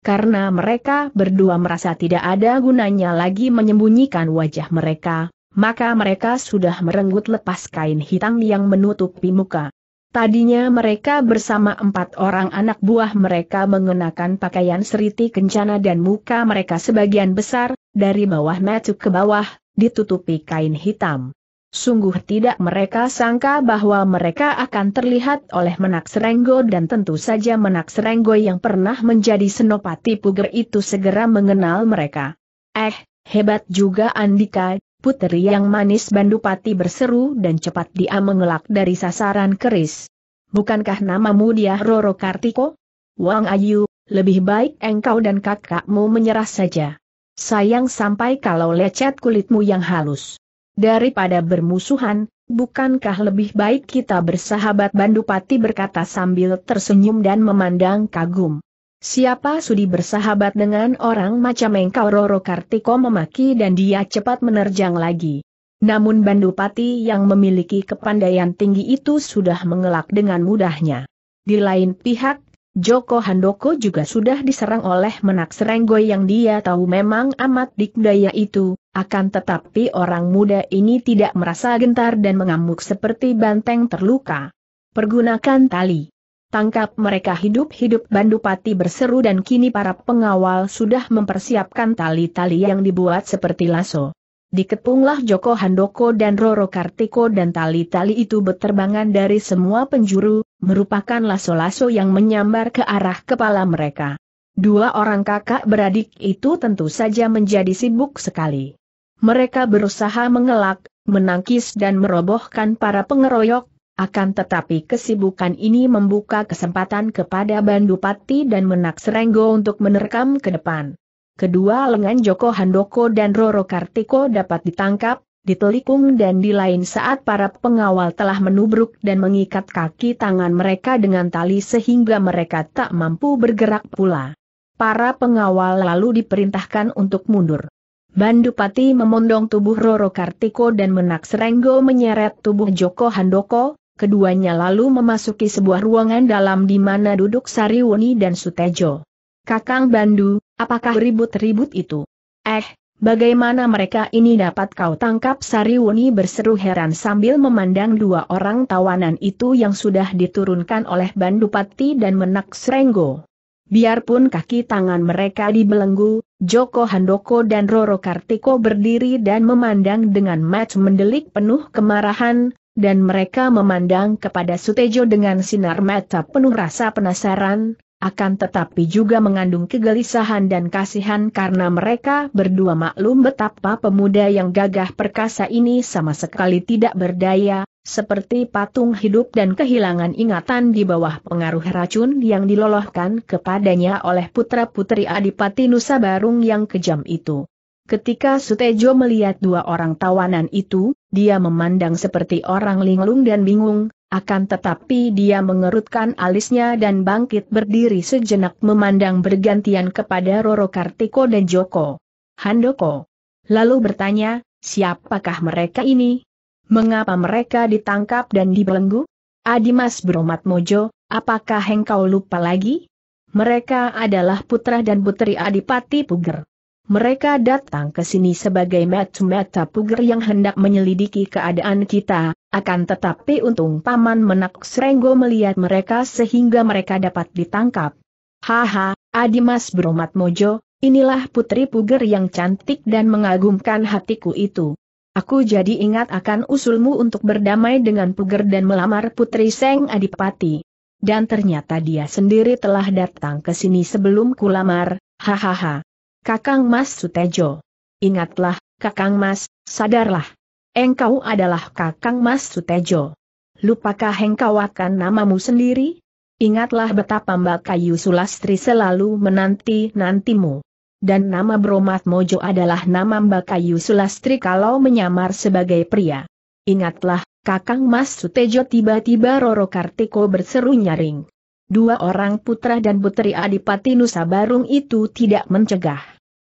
Karena mereka berdua merasa tidak ada gunanya lagi menyembunyikan wajah mereka, maka mereka sudah merenggut lepas kain hitam yang menutupi muka. Tadinya mereka bersama empat orang anak buah mereka mengenakan pakaian seriti kencana dan muka mereka sebagian besar, dari bawah metu ke bawah, ditutupi kain hitam. Sungguh tidak mereka sangka bahwa mereka akan terlihat oleh Menak Serenggo dan tentu saja Menak Serenggo yang pernah menjadi senopati puger itu segera mengenal mereka. Eh, hebat juga Andika, Puteri yang manis Bandupati berseru dan cepat dia mengelak dari sasaran keris. Bukankah namamu dia Roro Kartiko? Wang Ayu, lebih baik engkau dan kakakmu menyerah saja. Sayang sampai kalau lecet kulitmu yang halus. Daripada bermusuhan, bukankah lebih baik kita bersahabat Bandupati berkata sambil tersenyum dan memandang kagum. Siapa sudi bersahabat dengan orang macam engkau Roro Kartiko memaki dan dia cepat menerjang lagi. Namun Bandupati yang memiliki kepandaian tinggi itu sudah mengelak dengan mudahnya. Di lain pihak, Joko Handoko juga sudah diserang oleh menak serenggo yang dia tahu memang amat dikdaya itu, akan tetapi orang muda ini tidak merasa gentar dan mengamuk seperti banteng terluka. Pergunakan tali tangkap mereka hidup-hidup Bandupati berseru dan kini para pengawal sudah mempersiapkan tali-tali yang dibuat seperti laso. Diketunglah Joko Handoko dan Roro Kartiko dan tali-tali itu beterbangan dari semua penjuru, merupakan lasso laso yang menyambar ke arah kepala mereka. Dua orang kakak beradik itu tentu saja menjadi sibuk sekali. Mereka berusaha mengelak, menangkis dan merobohkan para pengeroyok, akan tetapi kesibukan ini membuka kesempatan kepada Bandupati dan Menak Serenggo untuk menerkam ke depan. Kedua lengan Joko Handoko dan Roro Kartiko dapat ditangkap, ditelikung dan di lain saat para pengawal telah menubruk dan mengikat kaki tangan mereka dengan tali sehingga mereka tak mampu bergerak pula. Para pengawal lalu diperintahkan untuk mundur. Bandupati memondong tubuh Roro Kartiko dan Menak Serenggo menyeret tubuh Joko Handoko, Keduanya lalu memasuki sebuah ruangan dalam di mana duduk Sariwuni dan Sutejo. Kakang Bandu, apakah ribut-ribut itu? Eh, bagaimana mereka ini dapat kau tangkap? Sariwuni berseru heran sambil memandang dua orang tawanan itu yang sudah diturunkan oleh Bandupati dan Menak Srenggo. Biarpun kaki tangan mereka dibelenggu, Joko Handoko dan Roro Kartiko berdiri dan memandang dengan match mendelik penuh kemarahan, dan mereka memandang kepada Sutejo dengan sinar mata penuh rasa penasaran, akan tetapi juga mengandung kegelisahan dan kasihan karena mereka berdua maklum betapa pemuda yang gagah perkasa ini sama sekali tidak berdaya, seperti patung hidup dan kehilangan ingatan di bawah pengaruh racun yang dilolohkan kepadanya oleh putra-putri Adipati Nusa Barung yang kejam itu. Ketika Sutejo melihat dua orang tawanan itu, dia memandang seperti orang linglung dan bingung, akan tetapi dia mengerutkan alisnya dan bangkit berdiri sejenak memandang bergantian kepada Roro Kartiko dan Joko. Handoko. Lalu bertanya, siapakah mereka ini? Mengapa mereka ditangkap dan dibelenggu? Adimas Bromat Mojo, apakah engkau lupa lagi? Mereka adalah putra dan putri Adipati Puger. Mereka datang ke sini sebagai mata-mata puger yang hendak menyelidiki keadaan kita, akan tetapi untung Paman Menak Srenggo melihat mereka sehingga mereka dapat ditangkap. Haha, Adimas Bromat Mojo, inilah putri puger yang cantik dan mengagumkan hatiku itu. Aku jadi ingat akan usulmu untuk berdamai dengan puger dan melamar putri Seng Adipati. Dan ternyata dia sendiri telah datang ke sini sebelum kulamar, hahaha. Kakang Mas Sutejo. Ingatlah, Kakang Mas, sadarlah. Engkau adalah Kakang Mas Sutejo. Lupakah engkau akan namamu sendiri? Ingatlah betapa Mbak Kayu Sulastri selalu menanti-nantimu. Dan nama Bromat Mojo adalah nama Mbak Kayu Sulastri kalau menyamar sebagai pria. Ingatlah, Kakang Mas Sutejo tiba-tiba Roro Kartiko berseru nyaring dua orang putra dan putri Adipati Nusa Barung itu tidak mencegah.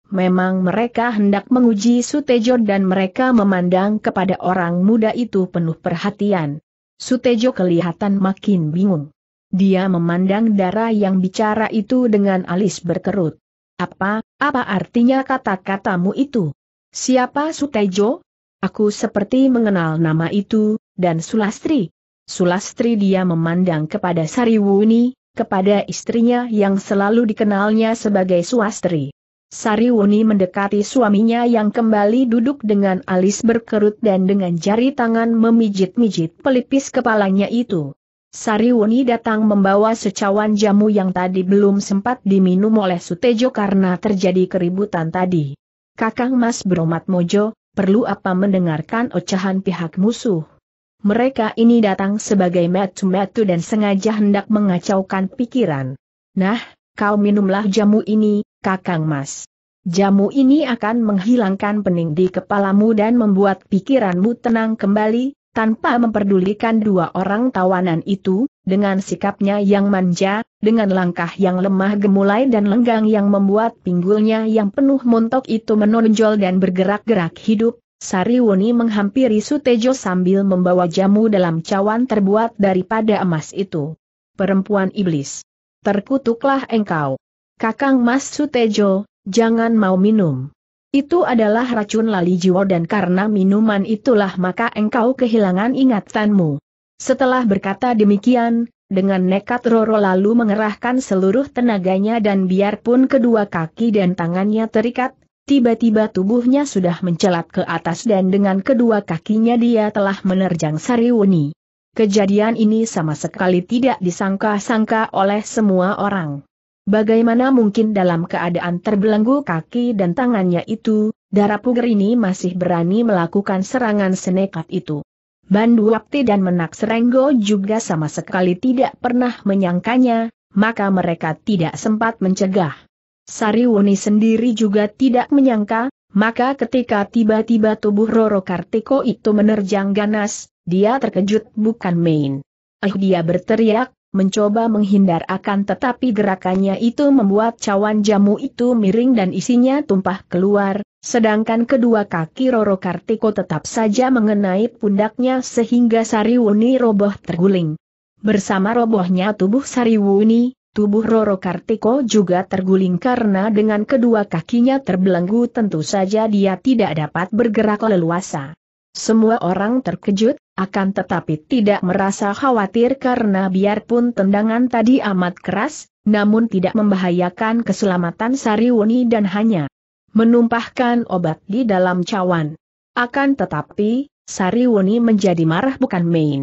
Memang mereka hendak menguji Sutejo dan mereka memandang kepada orang muda itu penuh perhatian. Sutejo kelihatan makin bingung. Dia memandang darah yang bicara itu dengan alis berkerut. Apa, apa artinya kata-katamu itu? Siapa Sutejo? Aku seperti mengenal nama itu, dan Sulastri. Sulastri dia memandang kepada Sariwuni, kepada istrinya yang selalu dikenalnya sebagai Suastri. Sariwuni mendekati suaminya yang kembali duduk dengan alis berkerut dan dengan jari tangan memijit-mijit pelipis kepalanya itu. Sariwuni datang membawa secawan jamu yang tadi belum sempat diminum oleh Sutejo karena terjadi keributan tadi. Kakang Mas Bromat Mojo, perlu apa mendengarkan ocehan pihak musuh? Mereka ini datang sebagai metu-metu dan sengaja hendak mengacaukan pikiran. Nah, kau minumlah jamu ini, kakang mas. Jamu ini akan menghilangkan pening di kepalamu dan membuat pikiranmu tenang kembali, tanpa memperdulikan dua orang tawanan itu, dengan sikapnya yang manja, dengan langkah yang lemah gemulai dan lenggang yang membuat pinggulnya yang penuh montok itu menonjol dan bergerak-gerak hidup, Sariwuni menghampiri Sutejo sambil membawa jamu dalam cawan terbuat daripada emas itu. Perempuan iblis. Terkutuklah engkau. Kakang Mas Sutejo, jangan mau minum. Itu adalah racun lali jiwa dan karena minuman itulah maka engkau kehilangan ingatanmu. Setelah berkata demikian, dengan nekat Roro lalu mengerahkan seluruh tenaganya dan biarpun kedua kaki dan tangannya terikat, Tiba-tiba tubuhnya sudah mencelat ke atas dan dengan kedua kakinya dia telah menerjang Sariwuni. Kejadian ini sama sekali tidak disangka-sangka oleh semua orang. Bagaimana mungkin dalam keadaan terbelenggu kaki dan tangannya itu, darah puger ini masih berani melakukan serangan senekat itu. Bandu Wakti dan Menak Serenggo juga sama sekali tidak pernah menyangkanya, maka mereka tidak sempat mencegah. Sariwuni sendiri juga tidak menyangka, maka ketika tiba-tiba tubuh Roro Kartiko itu menerjang ganas, dia terkejut bukan main. Eh dia berteriak, mencoba menghindar akan tetapi gerakannya itu membuat cawan jamu itu miring dan isinya tumpah keluar, sedangkan kedua kaki Roro Kartiko tetap saja mengenai pundaknya sehingga Sariwuni roboh terguling. Bersama robohnya tubuh Sariwuni, Tubuh Roro Kartiko juga terguling karena dengan kedua kakinya terbelenggu tentu saja dia tidak dapat bergerak leluasa. Semua orang terkejut, akan tetapi tidak merasa khawatir karena biarpun tendangan tadi amat keras, namun tidak membahayakan keselamatan Sariwuni dan hanya menumpahkan obat di dalam cawan. Akan tetapi, Sariwuni menjadi marah bukan main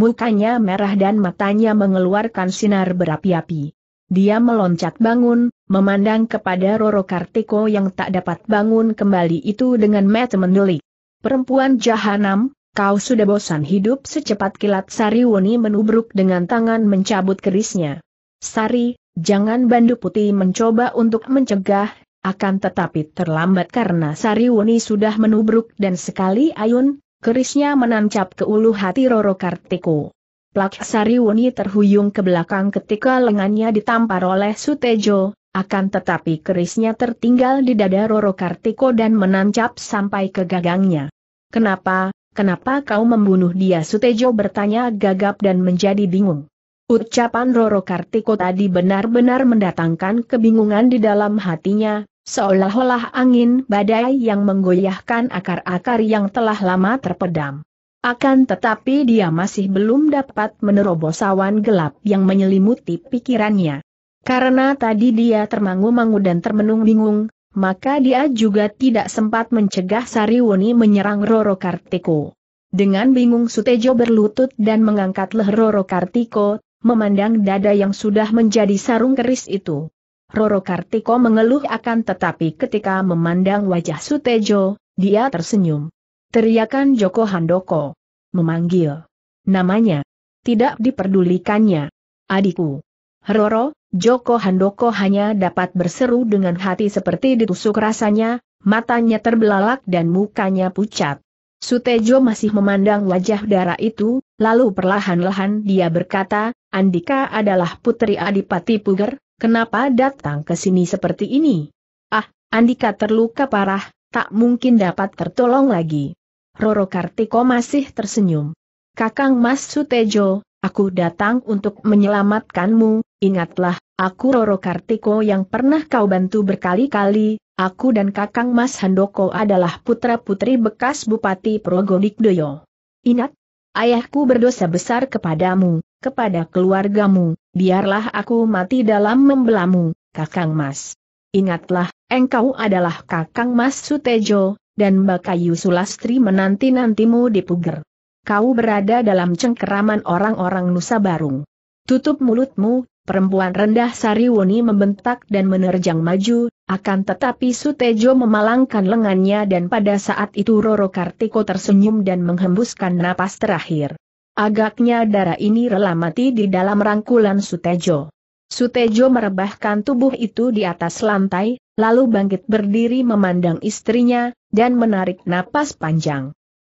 mukanya merah dan matanya mengeluarkan sinar berapi-api. Dia meloncat bangun, memandang kepada Roro Kartiko yang tak dapat bangun kembali itu dengan mata mendelik. Perempuan jahanam, kau sudah bosan hidup secepat kilat Sariwoni menubruk dengan tangan mencabut kerisnya. Sari, jangan Bandu Putih mencoba untuk mencegah, akan tetapi terlambat karena Sariwuni sudah menubruk dan sekali ayun, Kerisnya menancap ke ulu hati Roro Kartiko. Plaksari Wuni terhuyung ke belakang ketika lengannya ditampar oleh Sutejo, akan tetapi kerisnya tertinggal di dada Roro Kartiko dan menancap sampai ke gagangnya. Kenapa, kenapa kau membunuh dia Sutejo bertanya gagap dan menjadi bingung. Ucapan Roro Kartiko tadi benar-benar mendatangkan kebingungan di dalam hatinya, seolah-olah angin badai yang menggoyahkan akar-akar yang telah lama terpedam. Akan tetapi dia masih belum dapat menerobos awan gelap yang menyelimuti pikirannya. Karena tadi dia termangu-mangu dan termenung-bingung, maka dia juga tidak sempat mencegah Sariwuni menyerang Roro Kartiko. Dengan bingung Sutejo berlutut dan mengangkat leher Roro Kartiko, memandang dada yang sudah menjadi sarung keris itu. Roro Kartiko mengeluh akan tetapi ketika memandang wajah Sutejo, dia tersenyum. Teriakan Joko Handoko. Memanggil. Namanya. Tidak diperdulikannya. Adikku. Roro, Joko Handoko hanya dapat berseru dengan hati seperti ditusuk rasanya, matanya terbelalak dan mukanya pucat. Sutejo masih memandang wajah darah itu, lalu perlahan-lahan dia berkata, Andika adalah putri Adipati Puger, Kenapa datang ke sini seperti ini? Ah, Andika terluka parah, tak mungkin dapat tertolong lagi. Roro Kartiko masih tersenyum. Kakang Mas Sutejo, aku datang untuk menyelamatkanmu, ingatlah, aku Roro Kartiko yang pernah kau bantu berkali-kali, aku dan Kakang Mas Handoko adalah putra-putri bekas Bupati Progodikdoyo. Ingat, ayahku berdosa besar kepadamu, kepada keluargamu, biarlah aku mati dalam membelamu, Kakang Mas. Ingatlah, engkau adalah Kakang Mas Sutejo, dan Bakayu Sulastri menanti-nantimu di Puger. Kau berada dalam cengkeraman orang-orang Nusa Barung. Tutup mulutmu, Perempuan rendah Woni membentak dan menerjang maju, akan tetapi Sutejo memalangkan lengannya dan pada saat itu Roro Kartiko tersenyum dan menghembuskan napas terakhir. Agaknya darah ini rela mati di dalam rangkulan Sutejo. Sutejo merebahkan tubuh itu di atas lantai, lalu bangkit berdiri memandang istrinya, dan menarik napas panjang.